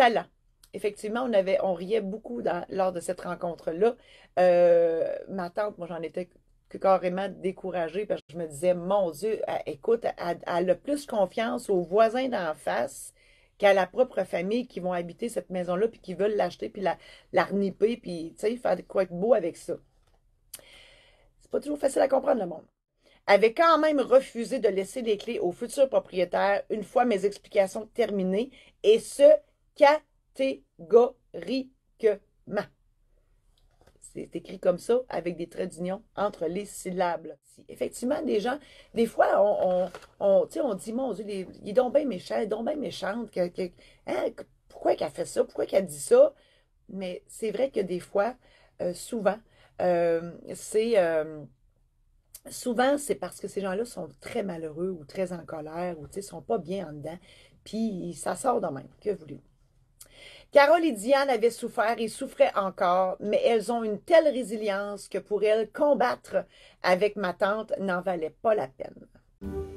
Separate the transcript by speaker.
Speaker 1: talent. Effectivement, on avait, on riait beaucoup lors de cette rencontre-là. Euh, ma tante, moi, j'en étais carrément découragée parce que je me disais, mon Dieu, euh, écoute, elle, a plus confiance aux voisins d'en face qu'à la propre famille qui vont habiter cette maison-là, puis qui veulent l'acheter, puis la, la puis, tu sais, faire quoi de beau avec ça. C'est pas toujours facile à comprendre, le monde. Avait quand même refusé de laisser les clés au futur propriétaire une fois mes explications terminées, et ce, c'est écrit comme ça, avec des traits d'union entre les syllabes. Effectivement, des gens, des fois, on, on dit, mon Dieu, ils il est bien méchant, ils bien méchante. Hein, que, pourquoi qu'elle fait ça? Pourquoi qu'elle dit ça? Mais c'est vrai que des fois, euh, souvent, euh, c'est... Euh, souvent, c'est parce que ces gens-là sont très malheureux ou très en colère ou ne sont pas bien en dedans. Puis ça sort de même. Que voulez-vous? Carole et Diane avaient souffert et souffraient encore, mais elles ont une telle résilience que pour elles, combattre avec ma tante n'en valait pas la peine.